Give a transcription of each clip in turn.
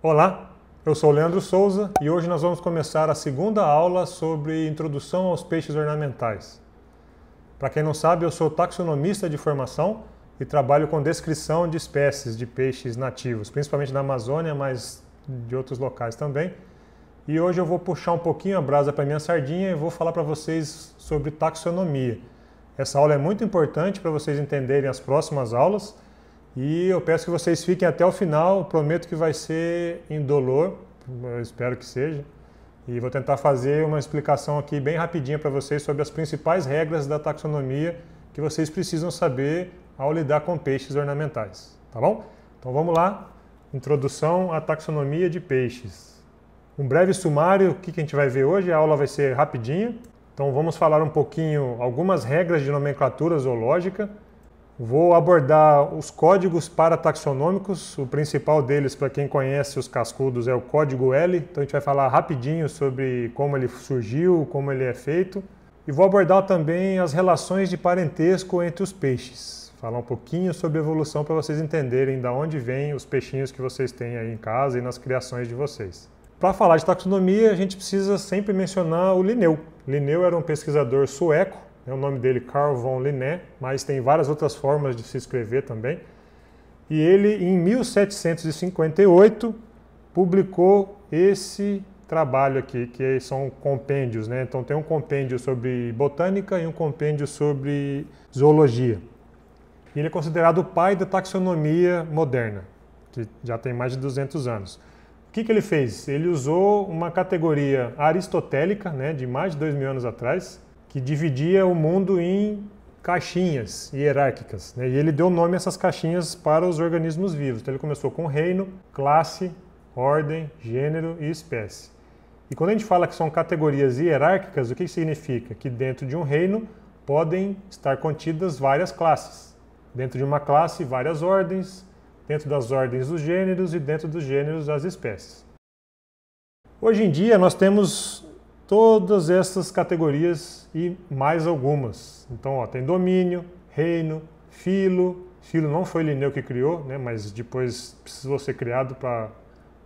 Olá, eu sou Leandro Souza e hoje nós vamos começar a segunda aula sobre introdução aos peixes ornamentais. Para quem não sabe, eu sou taxonomista de formação e trabalho com descrição de espécies de peixes nativos, principalmente da Amazônia, mas de outros locais também. E hoje eu vou puxar um pouquinho a brasa para minha sardinha e vou falar para vocês sobre taxonomia. Essa aula é muito importante para vocês entenderem as próximas aulas e eu peço que vocês fiquem até o final, prometo que vai ser indolor, eu espero que seja. E vou tentar fazer uma explicação aqui bem rapidinha para vocês sobre as principais regras da taxonomia que vocês precisam saber ao lidar com peixes ornamentais, tá bom? Então vamos lá, introdução à taxonomia de peixes. Um breve sumário, o que a gente vai ver hoje, a aula vai ser rapidinha. Então vamos falar um pouquinho algumas regras de nomenclatura zoológica, Vou abordar os códigos parataxonômicos. O principal deles, para quem conhece os cascudos, é o código L. Então a gente vai falar rapidinho sobre como ele surgiu, como ele é feito. E vou abordar também as relações de parentesco entre os peixes. Falar um pouquinho sobre evolução para vocês entenderem de onde vêm os peixinhos que vocês têm aí em casa e nas criações de vocês. Para falar de taxonomia, a gente precisa sempre mencionar o Linneu. Linneu era um pesquisador sueco é O nome dele Carl von Linné, mas tem várias outras formas de se escrever também. E ele, em 1758, publicou esse trabalho aqui, que são compêndios, né? Então tem um compêndio sobre botânica e um compêndio sobre zoologia. E ele é considerado o pai da taxonomia moderna, que já tem mais de 200 anos. O que, que ele fez? Ele usou uma categoria aristotélica, né, de mais de 2 mil anos atrás, que dividia o mundo em caixinhas hierárquicas. Né? E ele deu nome a essas caixinhas para os organismos vivos. Então ele começou com reino, classe, ordem, gênero e espécie. E quando a gente fala que são categorias hierárquicas, o que significa? Que dentro de um reino podem estar contidas várias classes. Dentro de uma classe, várias ordens, dentro das ordens os gêneros e dentro dos gêneros as espécies. Hoje em dia nós temos todas essas categorias e mais algumas. Então, ó, tem domínio, reino, filo. Filo não foi Linneu que criou, né, mas depois precisou ser criado para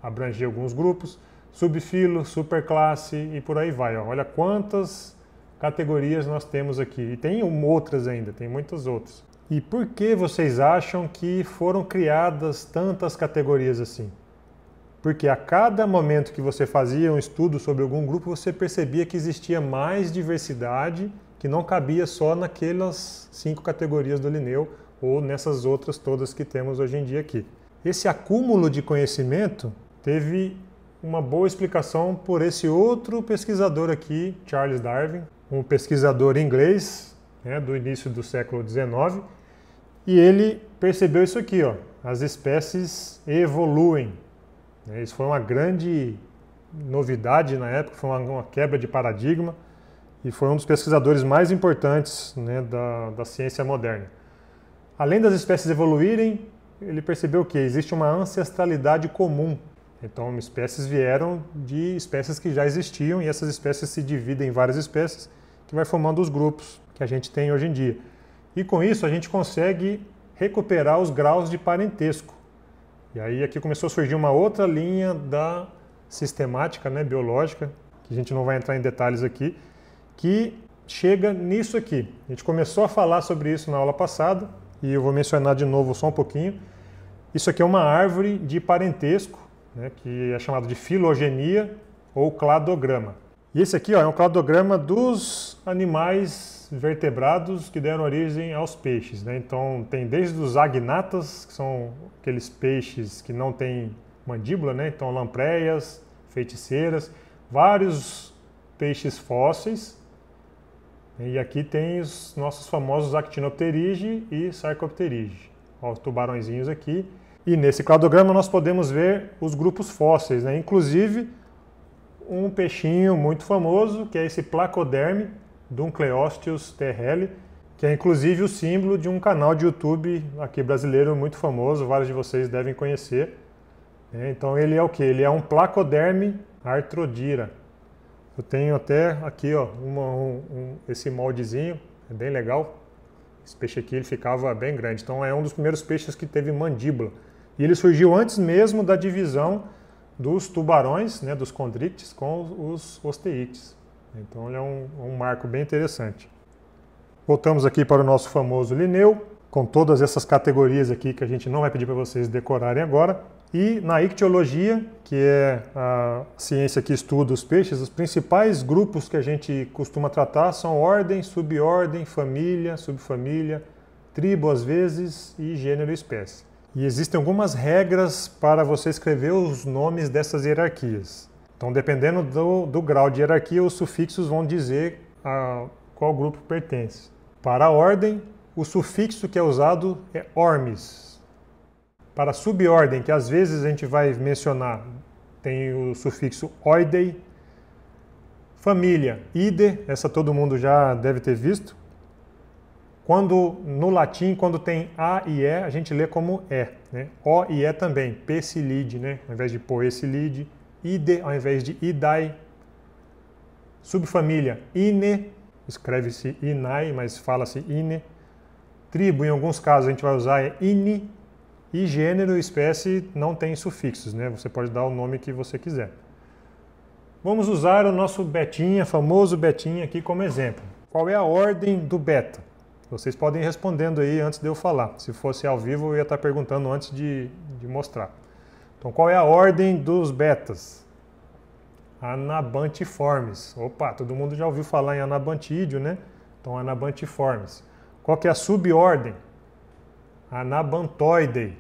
abranger alguns grupos. Subfilo, superclasse e por aí vai. Ó. Olha quantas categorias nós temos aqui. E tem outras ainda, tem muitas outras. E por que vocês acham que foram criadas tantas categorias assim? porque a cada momento que você fazia um estudo sobre algum grupo, você percebia que existia mais diversidade que não cabia só naquelas cinco categorias do Linneu ou nessas outras todas que temos hoje em dia aqui. Esse acúmulo de conhecimento teve uma boa explicação por esse outro pesquisador aqui, Charles Darwin, um pesquisador inglês né, do início do século XIX, e ele percebeu isso aqui, ó, as espécies evoluem né, isso foi uma grande novidade na época, foi uma, uma quebra de paradigma e foi um dos pesquisadores mais importantes né, da, da ciência moderna. Além das espécies evoluírem, ele percebeu que existe uma ancestralidade comum. Então, espécies vieram de espécies que já existiam e essas espécies se dividem em várias espécies, que vai formando os grupos que a gente tem hoje em dia. E com isso, a gente consegue recuperar os graus de parentesco. E aí aqui começou a surgir uma outra linha da sistemática né, biológica, que a gente não vai entrar em detalhes aqui, que chega nisso aqui. A gente começou a falar sobre isso na aula passada, e eu vou mencionar de novo só um pouquinho. Isso aqui é uma árvore de parentesco, né, que é chamado de filogenia ou cladograma. E esse aqui ó, é um cladograma dos animais vertebrados que deram origem aos peixes. Né? Então tem desde os agnatas, que são aqueles peixes que não têm mandíbula, né? então lampreias, feiticeiras, vários peixes fósseis. E aqui tem os nossos famosos actinopterige e sarcopterige, ó, os tubarõezinhos aqui. E nesse cladograma nós podemos ver os grupos fósseis, né? inclusive um peixinho muito famoso, que é esse placoderme, Dunkleosteus terrelli, que é inclusive o símbolo de um canal de YouTube aqui brasileiro muito famoso, vários de vocês devem conhecer. Né? Então ele é o que? Ele é um placoderme artrodira. Eu tenho até aqui ó, uma, um, esse moldezinho, é bem legal. Esse peixe aqui ele ficava bem grande. Então é um dos primeiros peixes que teve mandíbula. E ele surgiu antes mesmo da divisão dos tubarões, né, dos condrictes, com os osteites. Então ele é um, um marco bem interessante. Voltamos aqui para o nosso famoso Linneu, com todas essas categorias aqui que a gente não vai pedir para vocês decorarem agora. E na ictiologia, que é a ciência que estuda os peixes, os principais grupos que a gente costuma tratar são ordem, subordem, família, subfamília, tribo às vezes e gênero e espécie. E existem algumas regras para você escrever os nomes dessas hierarquias. Então, dependendo do, do grau de hierarquia, os sufixos vão dizer a ah, qual grupo pertence. Para a ordem, o sufixo que é usado é ormes. Para a subordem, que às vezes a gente vai mencionar, tem o sufixo oidei. Família, ide, essa todo mundo já deve ter visto. Quando no latim, quando tem A e E, a gente lê como E. Né? O e E também, pessilide, né? ao invés de poesilide, ide ao invés de idai. Subfamília, ine, escreve-se inai, mas fala-se ine. Tribo, em alguns casos, a gente vai usar é ini. E gênero espécie não tem sufixos, né? Você pode dar o nome que você quiser. Vamos usar o nosso betinha, famoso betinha aqui como exemplo. Qual é a ordem do beta? Vocês podem ir respondendo aí antes de eu falar. Se fosse ao vivo, eu ia estar perguntando antes de, de mostrar. Então, qual é a ordem dos betas? Anabantiformes. Opa, todo mundo já ouviu falar em anabantídeo, né? Então, anabantiformes. Qual que é a subordem? Anabantoideae.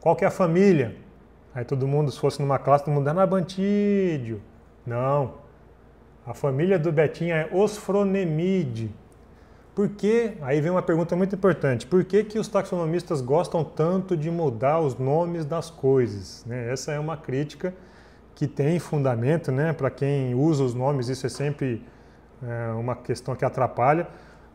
Qual que é a família? Aí todo mundo, se fosse numa classe, todo mundo anabantídeo. Não. A família do Betinha é Osfronemide. Por que, aí vem uma pergunta muito importante, por que, que os taxonomistas gostam tanto de mudar os nomes das coisas? Né? Essa é uma crítica que tem fundamento, né? para quem usa os nomes isso é sempre é, uma questão que atrapalha,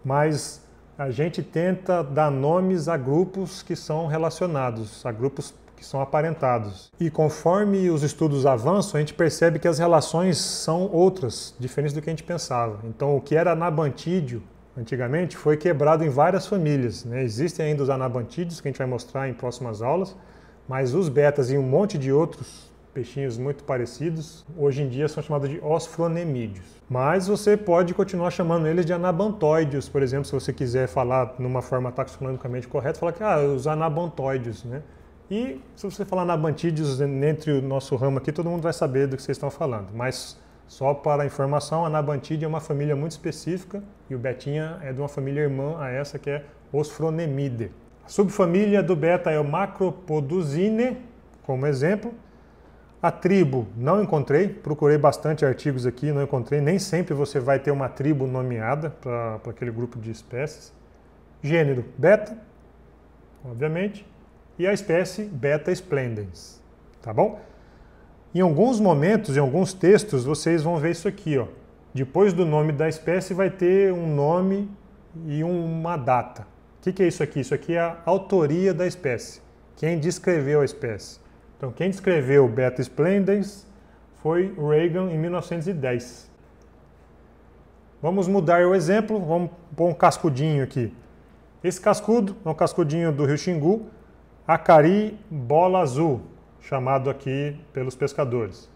mas a gente tenta dar nomes a grupos que são relacionados, a grupos que são aparentados. E conforme os estudos avançam, a gente percebe que as relações são outras, diferentes do que a gente pensava. Então, o que era anabantídeo antigamente, foi quebrado em várias famílias. Né? Existem ainda os anabantídeos, que a gente vai mostrar em próximas aulas, mas os betas e um monte de outros peixinhos muito parecidos, hoje em dia são chamados de osfronemídeos. Mas você pode continuar chamando eles de anabantoides, por exemplo, se você quiser falar numa forma taxonomicamente correta, falar que ah, os anabantoides, né? E se você falar anabantídeos entre o nosso ramo aqui, todo mundo vai saber do que vocês estão falando. Mas só para informação, a Nabantide é uma família muito específica e o Betinha é de uma família irmã a essa que é Osfronemide. A subfamília do Beta é o Macropoduzine, como exemplo. A tribo não encontrei, procurei bastante artigos aqui, não encontrei. Nem sempre você vai ter uma tribo nomeada para aquele grupo de espécies. Gênero Beta, obviamente, e a espécie Beta splendens, tá bom? Em alguns momentos, em alguns textos, vocês vão ver isso aqui. Ó. Depois do nome da espécie vai ter um nome e uma data. O que, que é isso aqui? Isso aqui é a autoria da espécie. Quem descreveu a espécie. Então, quem descreveu Beta Splendens foi Reagan em 1910. Vamos mudar o exemplo, vamos pôr um cascudinho aqui. Esse cascudo é um cascudinho do rio Xingu, Acari bola azul chamado aqui pelos pescadores.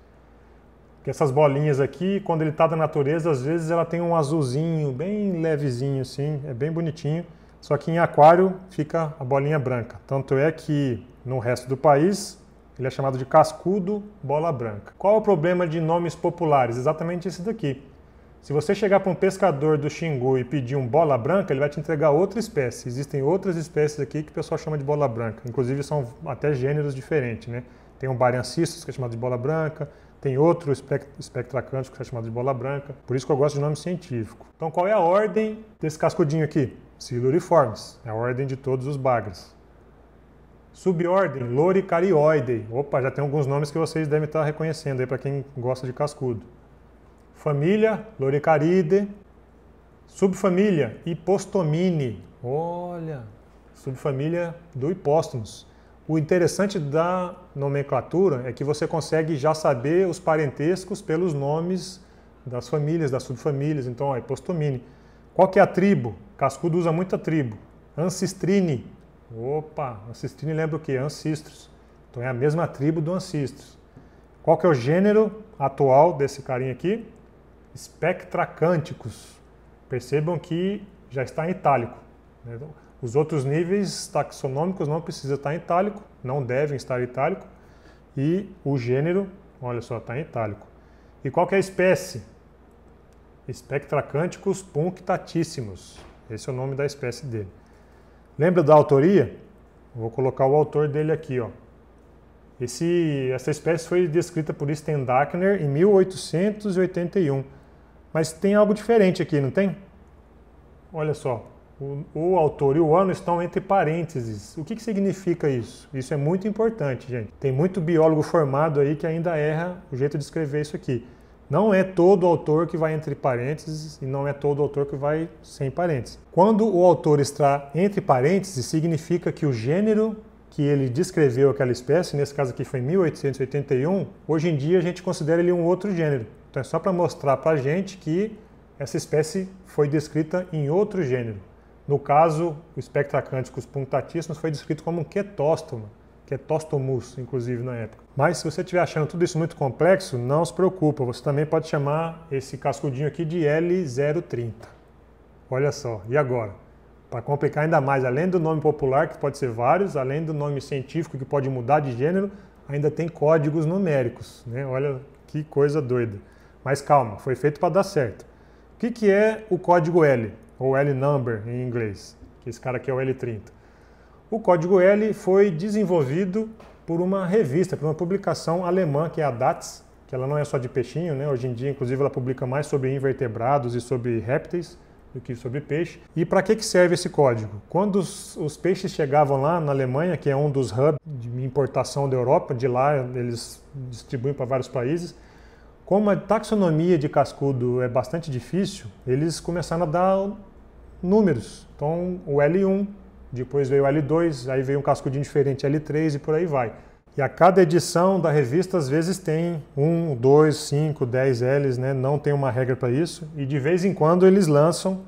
Que essas bolinhas aqui, quando ele está da natureza, às vezes ela tem um azulzinho bem levezinho assim, é bem bonitinho. Só que em aquário fica a bolinha branca. Tanto é que no resto do país ele é chamado de cascudo bola branca. Qual é o problema de nomes populares? Exatamente esse daqui. Se você chegar para um pescador do Xingu e pedir um bola branca, ele vai te entregar outra espécie. Existem outras espécies aqui que o pessoal chama de bola branca. Inclusive são até gêneros diferentes, né? Tem um bariancistus que é chamado de bola branca, tem outro espectracântico que é chamado de bola branca. Por isso que eu gosto de nome científico. Então qual é a ordem desse cascudinho aqui? Siluriformes. É a ordem de todos os bagres. Subordem, loricarioide. Opa, já tem alguns nomes que vocês devem estar reconhecendo aí para quem gosta de cascudo. Família Loricariidae. Subfamília Hipostomini. Olha, subfamília do Hipóstomus. O interessante da nomenclatura é que você consegue já saber os parentescos pelos nomes das famílias, das subfamílias. Então, ó, Hipostomini. Qual que é a tribo? Cascudo usa muita tribo. Ancistrine. Opa, Ancistrine lembra o quê? Ancistros. Então é a mesma tribo do Ancistros. Qual que é o gênero atual desse carinha aqui? espectracânticos. Percebam que já está em itálico. Né? Então, os outros níveis taxonômicos não precisam estar em itálico, não devem estar em itálico. E o gênero, olha só, está em itálico. E qual é a espécie? Espectracânticos punctatíssimos. Esse é o nome da espécie dele. Lembra da autoria? Vou colocar o autor dele aqui, ó. Esse, essa espécie foi descrita por Stendackner em 1881 mas tem algo diferente aqui, não tem? Olha só, o, o, autor e o ano estão entre parênteses. O que, que significa isso? Isso é muito importante, gente. Tem muito biólogo formado aí que ainda erra o jeito de escrever isso aqui. Não é todo autor que vai entre parênteses e não é todo autor que vai sem parênteses. Quando o autor está entre parênteses, significa que o gênero que ele descreveu aquela espécie, nesse caso aqui foi 1881, hoje em dia a gente considera ele um outro gênero. Então é só para mostrar para a gente que essa espécie foi descrita em outro gênero. No caso, o Spectracânticos punctatíssimus foi descrito como um quetóstomo, quetóstomus, inclusive, na época. Mas se você estiver achando tudo isso muito complexo, não se preocupa, você também pode chamar esse cascudinho aqui de L030. Olha só, e agora? Para complicar ainda mais, além do nome popular, que pode ser vários, além do nome científico, que pode mudar de gênero, ainda tem códigos numéricos, né? Olha que coisa doida. Mas calma, foi feito para dar certo. O que, que é o código L, ou L-number em inglês? Que esse cara aqui é o L30. O código L foi desenvolvido por uma revista, por uma publicação alemã, que é a DATS, que ela não é só de peixinho, né? Hoje em dia, inclusive, ela publica mais sobre invertebrados e sobre répteis do que sobre peixe. E para que, que serve esse código? Quando os, os, peixes chegavam lá na Alemanha, que é um dos hubs de importação da Europa, de lá eles distribuem para vários países, como a taxonomia de cascudo é bastante difícil, eles começaram a dar números. Então, o L1, depois veio o L2, aí veio um cascudinho diferente, L3 e por aí vai. E a cada edição da revista, às vezes, tem um, dois, cinco, dez Ls, né? não tem uma regra para isso. E de vez em quando eles lançam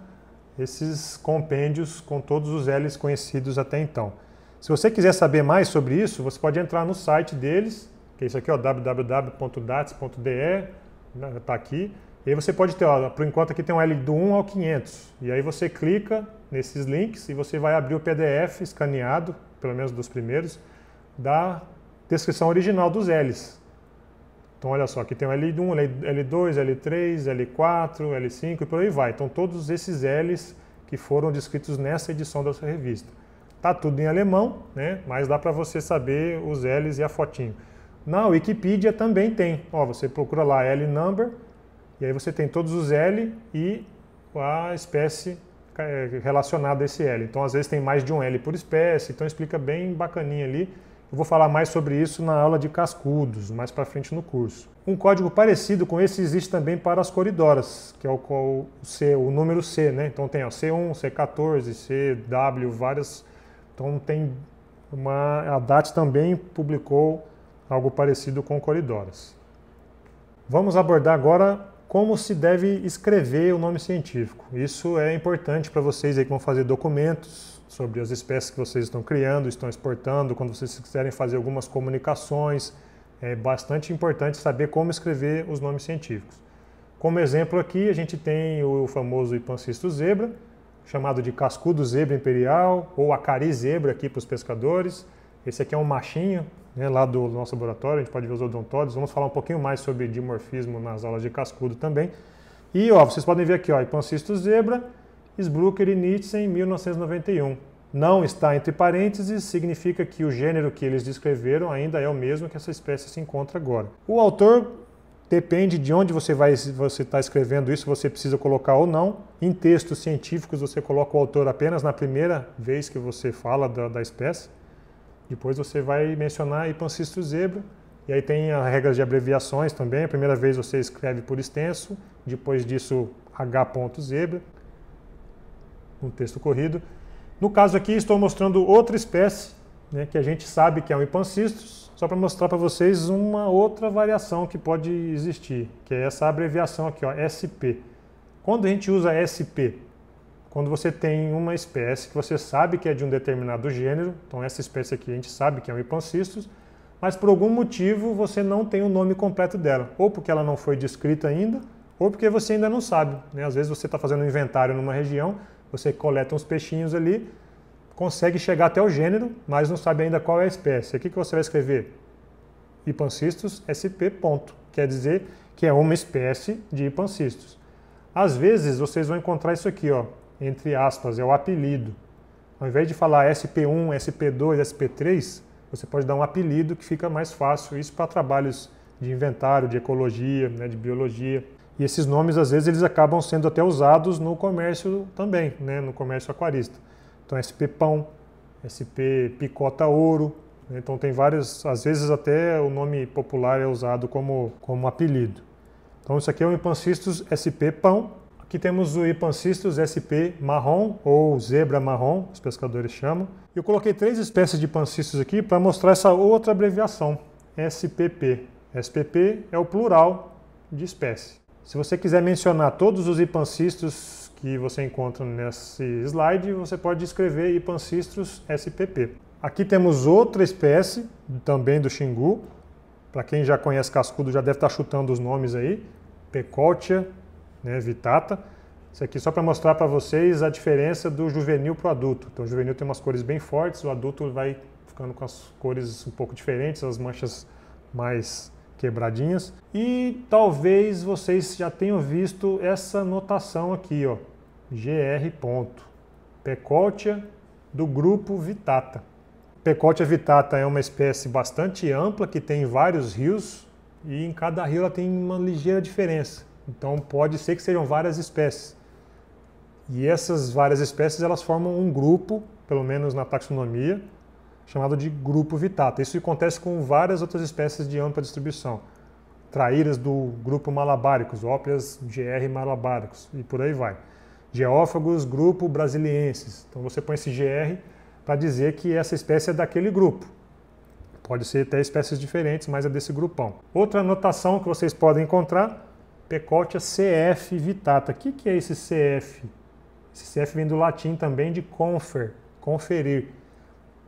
esses compêndios com todos os Ls conhecidos até então. Se você quiser saber mais sobre isso, você pode entrar no site deles que é isso aqui, ó, www.dats.de, está né, aqui. E aí você pode ter, ó, por enquanto aqui tem um L do 1 ao 500. E aí você clica nesses links e você vai abrir o PDF escaneado, pelo menos dos primeiros, da descrição original dos Ls. Então olha só, aqui tem o L1, L2, L3, L4, L5 e por aí vai. Então todos esses Ls que foram descritos nessa edição da sua revista. Tá tudo em alemão, né? mas dá para você saber os Ls e a fotinho. Na Wikipedia também tem. Ó, você procura lá L number, e aí você tem todos os L e a espécie eh, relacionada a esse L. Então, às vezes tem mais de um L por espécie, então explica bem bacaninha ali. Eu vou falar mais sobre isso na aula de cascudos, mais para frente no curso. Um código parecido com esse existe também para as coridoras, que é o, o, C, o número C, né? Então tem ó, C1, C14, CW, várias. Então tem uma. A DAT também publicou algo parecido com coridoras. Vamos abordar agora como se deve escrever o nome científico. Isso é importante para vocês aí que vão fazer documentos sobre as espécies que vocês estão criando, estão exportando, quando vocês quiserem fazer algumas comunicações. É bastante importante saber como escrever os nomes científicos. Como exemplo aqui, a gente tem o famoso Ipancisto zebra, chamado de cascudo zebra imperial ou acari zebra aqui para os pescadores. Esse aqui é um machinho, né, lá do nosso laboratório, a gente pode ver os odontóides. Vamos falar um pouquinho mais sobre dimorfismo nas aulas de cascudo também. E ó, vocês podem ver aqui, ó, Ipancisto zebra, Sbrucker e Nietzsche em 1991. Não está entre parênteses, significa que o gênero que eles descreveram ainda é o mesmo que essa espécie se encontra agora. O autor depende de onde você vai, você está escrevendo isso, você precisa colocar ou não. Em textos científicos, você coloca o autor apenas na primeira vez que você fala da, da espécie. Depois você vai mencionar hipancisto zebra, e aí tem as regras de abreviações também. A primeira vez você escreve por extenso, depois disso h.zebra, um texto corrido. No caso aqui, estou mostrando outra espécie, né, que a gente sabe que é um hipancistus, só para mostrar para vocês uma outra variação que pode existir, que é essa abreviação aqui, ó, SP. Quando a gente usa SP quando você tem uma espécie que você sabe que é de um determinado gênero, então essa espécie aqui a gente sabe que é um hipancistos, mas por algum motivo você não tem o nome completo dela, ou porque ela não foi descrita ainda, ou porque você ainda não sabe. Né? Às vezes você está fazendo um inventário numa região, você coleta uns peixinhos ali, consegue chegar até o gênero, mas não sabe ainda qual é a espécie. Aqui que você vai escrever hipancistos sp. Ponto. Quer dizer que é uma espécie de hipancistos. Às vezes vocês vão encontrar isso aqui, ó, entre aspas, é o apelido. Ao invés de falar SP1, SP2, SP3, você pode dar um apelido que fica mais fácil. Isso para trabalhos de inventário, de ecologia, né, de biologia. E esses nomes, às vezes, eles acabam sendo até usados no comércio também, né, no comércio aquarista. Então, SP Pão, SP Picota Ouro. Né, então, tem várias, às vezes, até o nome popular é usado como, como apelido. Então, isso aqui é um Impancistus SP Pão, Aqui temos o Ipancistus SP marrom, ou zebra marrom, os pescadores chamam. Eu coloquei três espécies de Ipancistus aqui para mostrar essa outra abreviação, SPP. SPP é o plural de espécie. Se você quiser mencionar todos os Ipancistus que você encontra nesse slide, você pode escrever Ipancistus SPP. Aqui temos outra espécie, também do Xingu. Para quem já conhece Cascudo, já deve estar tá chutando os nomes aí. Pecotia, né, Vitata. Isso aqui só para mostrar para vocês a diferença do juvenil para o adulto. Então o juvenil tem umas cores bem fortes, o adulto vai ficando com as cores um pouco diferentes, as manchas mais quebradinhas. E talvez vocês já tenham visto essa notação aqui, ó, GR ponto, do grupo Vitata. Pecotia vitata é uma espécie bastante ampla que tem vários rios e em cada rio ela tem uma ligeira diferença. Então pode ser que sejam várias espécies. E essas várias espécies elas formam um grupo, pelo menos na taxonomia, chamado de grupo Vitata. Isso acontece com várias outras espécies de ampla distribuição. Traíras do grupo malabáricos, óprias GR malabáricos e por aí vai. Geófagos, grupo brasilienses. Então você põe esse GR para dizer que essa espécie é daquele grupo. Pode ser até espécies diferentes, mas é desse grupão. Outra anotação que vocês podem encontrar Pecotia é CF Vitata. O que, que é esse CF? Esse CF vem do latim também de confer, conferir.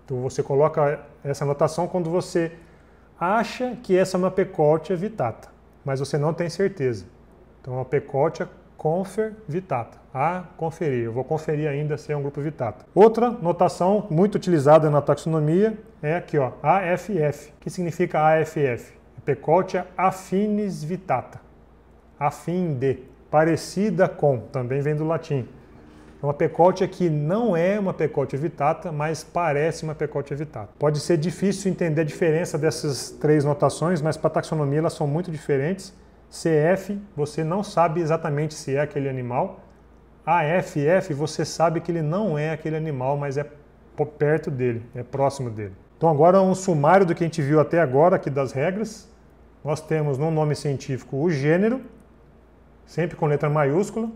Então você coloca essa anotação quando você acha que essa é uma pecotia Vitata, mas você não tem certeza. Então é uma pecotia confer vitata. A conferir. Eu vou conferir ainda se é um grupo vitata. Outra notação muito utilizada na taxonomia é aqui, ó, AFF. O que significa AFF? Pecotia é affinis vitata a fim de, parecida com, também vem do latim. Uma então, pecote que não é uma pecote evitata, mas parece uma pecote evitata. Pode ser difícil entender a diferença dessas três notações, mas para a taxonomia elas são muito diferentes. CF, você não sabe exatamente se é aquele animal. AFF, você sabe que ele não é aquele animal, mas é perto dele, é próximo dele. Então agora um sumário do que a gente viu até agora aqui das regras. Nós temos no nome científico o gênero, sempre com letra maiúscula.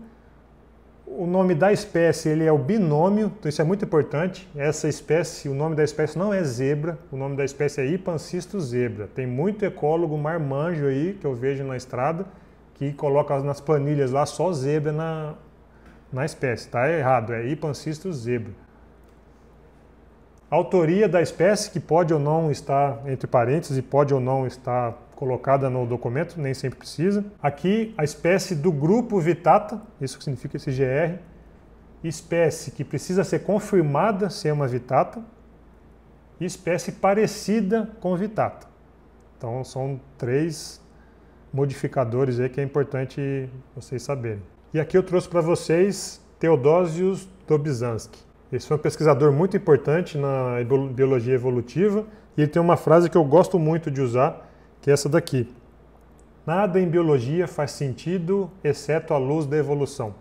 O nome da espécie ele é o binômio, então isso é muito importante. Essa espécie, o nome da espécie não é zebra, o nome da espécie é Ipancistus zebra. Tem muito ecólogo marmanjo aí que eu vejo na estrada que coloca nas planilhas lá só zebra na, na espécie. Tá errado, é Ipancistus zebra. Autoria da espécie, que pode ou não estar entre parênteses e pode ou não estar colocada no documento, nem sempre precisa. Aqui a espécie do grupo Vitata, isso que significa esse GR, espécie que precisa ser confirmada ser uma Vitata, e espécie parecida com Vitata. Então são três modificadores aí que é importante vocês saberem. E aqui eu trouxe para vocês Teodosius Dobzhansky. Esse foi um pesquisador muito importante na biologia evolutiva e ele tem uma frase que eu gosto muito de usar, que é essa daqui. Nada em biologia faz sentido exceto à luz da evolução.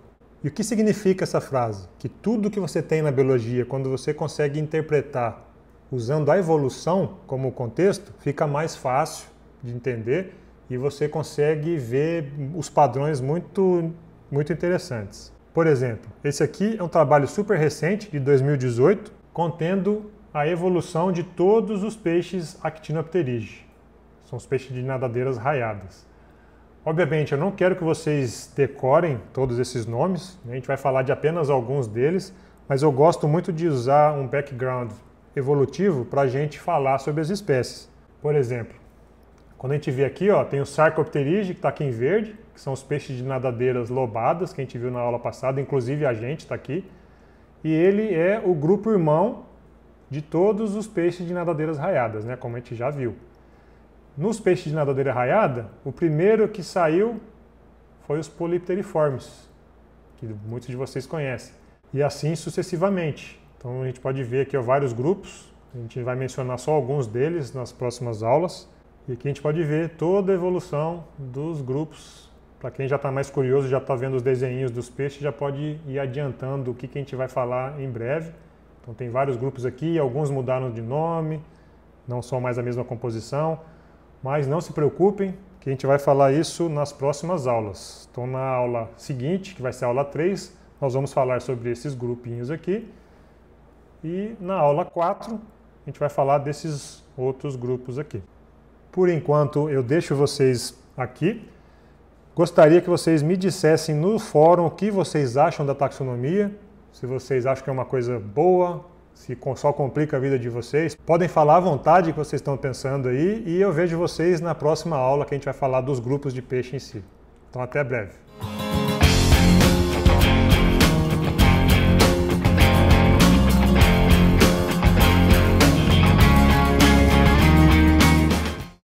E o que significa essa frase? Que tudo que você tem na biologia, quando você consegue interpretar usando a evolução como contexto, fica mais fácil de entender e você consegue ver os padrões muito, muito interessantes. Por exemplo, esse aqui é um trabalho super recente, de 2018, contendo a evolução de todos os peixes actinopterige. São os peixes de nadadeiras raiadas. Obviamente, eu não quero que vocês decorem todos esses nomes, né? a gente vai falar de apenas alguns deles, mas eu gosto muito de usar um background evolutivo para a gente falar sobre as espécies. Por exemplo, quando a gente vê aqui, ó, tem o Sarcopterige, que está aqui em verde, que são os peixes de nadadeiras lobadas, que a gente viu na aula passada, inclusive a gente está aqui. E ele é o grupo irmão de todos os peixes de nadadeiras raiadas, né, como a gente já viu. Nos peixes de nadadeira raiada, o primeiro que saiu foi os polipteriformes, que muitos de vocês conhecem. E assim sucessivamente. Então a gente pode ver aqui ó, vários grupos, a gente vai mencionar só alguns deles nas próximas aulas. E aqui a gente pode ver toda a evolução dos grupos. Para quem já está mais curioso, já está vendo os desenhos dos peixes, já pode ir adiantando o que, que a gente vai falar em breve. Então tem vários grupos aqui, alguns mudaram de nome, não são mais a mesma composição. Mas não se preocupem, que a gente vai falar isso nas próximas aulas. Então, na aula seguinte, que vai ser a aula 3, nós vamos falar sobre esses grupinhos aqui. E na aula 4, a gente vai falar desses outros grupos aqui. Por enquanto, eu deixo vocês aqui. Gostaria que vocês me dissessem no fórum o que vocês acham da taxonomia, se vocês acham que é uma coisa boa, se só complica a vida de vocês. Podem falar à vontade o que vocês estão pensando aí e eu vejo vocês na próxima aula que a gente vai falar dos grupos de peixe em si. Então até breve.